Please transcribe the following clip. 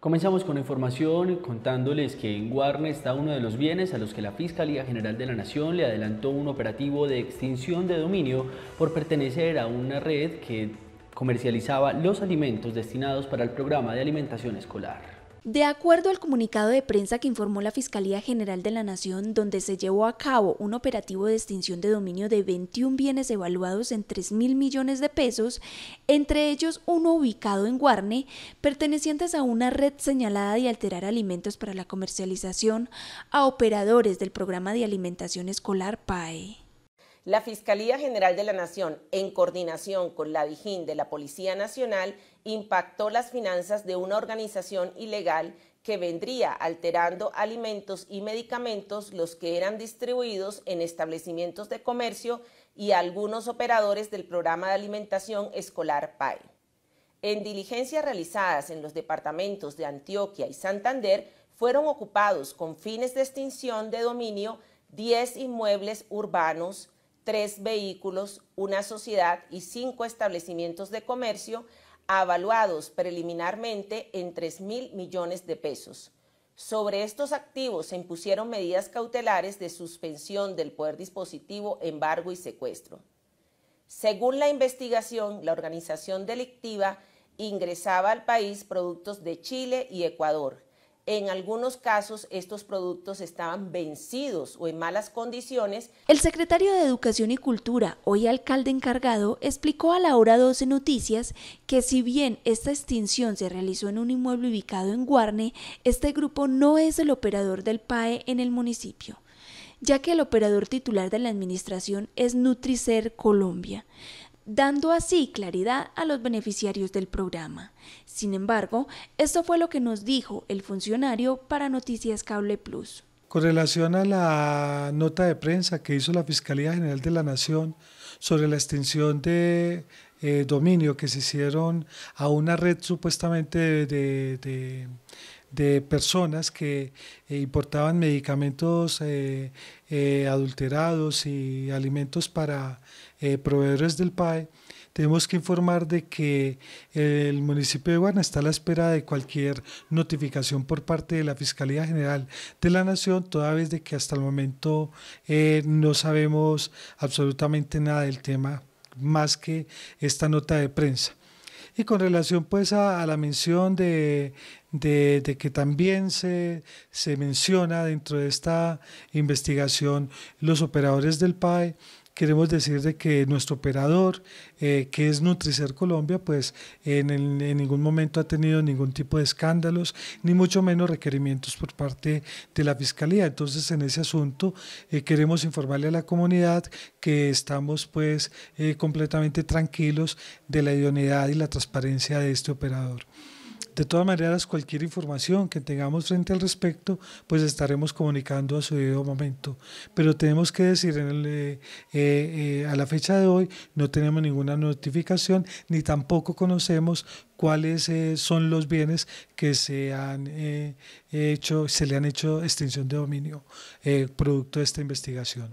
Comenzamos con información contándoles que en Guarne está uno de los bienes a los que la Fiscalía General de la Nación le adelantó un operativo de extinción de dominio por pertenecer a una red que comercializaba los alimentos destinados para el programa de alimentación escolar. De acuerdo al comunicado de prensa que informó la Fiscalía General de la Nación, donde se llevó a cabo un operativo de extinción de dominio de 21 bienes evaluados en 3 mil millones de pesos, entre ellos uno ubicado en Guarne, pertenecientes a una red señalada de alterar alimentos para la comercialización a operadores del programa de alimentación escolar PAE. La Fiscalía General de la Nación, en coordinación con la Dijín de la Policía Nacional, impactó las finanzas de una organización ilegal que vendría alterando alimentos y medicamentos los que eran distribuidos en establecimientos de comercio y algunos operadores del programa de alimentación escolar PAE. En diligencias realizadas en los departamentos de Antioquia y Santander, fueron ocupados con fines de extinción de dominio 10 inmuebles urbanos, tres vehículos, una sociedad y cinco establecimientos de comercio, avaluados preliminarmente en 3 mil millones de pesos. Sobre estos activos se impusieron medidas cautelares de suspensión del poder dispositivo, embargo y secuestro. Según la investigación, la organización delictiva ingresaba al país productos de Chile y Ecuador, en algunos casos estos productos estaban vencidos o en malas condiciones. El secretario de Educación y Cultura, hoy alcalde encargado, explicó a la hora 12 Noticias que si bien esta extinción se realizó en un inmueble ubicado en Guarne, este grupo no es el operador del PAE en el municipio ya que el operador titular de la administración es Nutricer Colombia dando así claridad a los beneficiarios del programa. Sin embargo, esto fue lo que nos dijo el funcionario para Noticias Cable Plus. Con relación a la nota de prensa que hizo la Fiscalía General de la Nación sobre la extensión de eh, dominio que se hicieron a una red supuestamente de de personas que eh, importaban medicamentos eh, eh, adulterados y alimentos para proveedores del PAE, tenemos que informar de que el municipio de Guarna está a la espera de cualquier notificación por parte de la Fiscalía General de la Nación, toda vez de que hasta el momento no sabemos absolutamente nada del tema más que esta nota de prensa. Y con relación pues a, la mención de, que también se, se menciona dentro de esta investigación los operadores del PAE, queremos decir de que nuestro operador, eh, que es Nutricer Colombia, pues en, ningún momento ha tenido ningún tipo de escándalos, ni mucho menos requerimientos por parte de la Fiscalía. Entonces, en ese asunto eh, queremos informarle a la comunidad que estamos pues eh, completamente tranquilos de la idoneidad y la transparencia de este operador. De todas maneras, cualquier información que tengamos frente al respecto, pues estaremos comunicando a su debido momento. Pero tenemos que decir, eh, eh, eh, a la fecha de hoy no tenemos ninguna notificación ni tampoco conocemos cuáles son los bienes que se han hecho, se le han hecho extinción de dominio producto de esta investigación.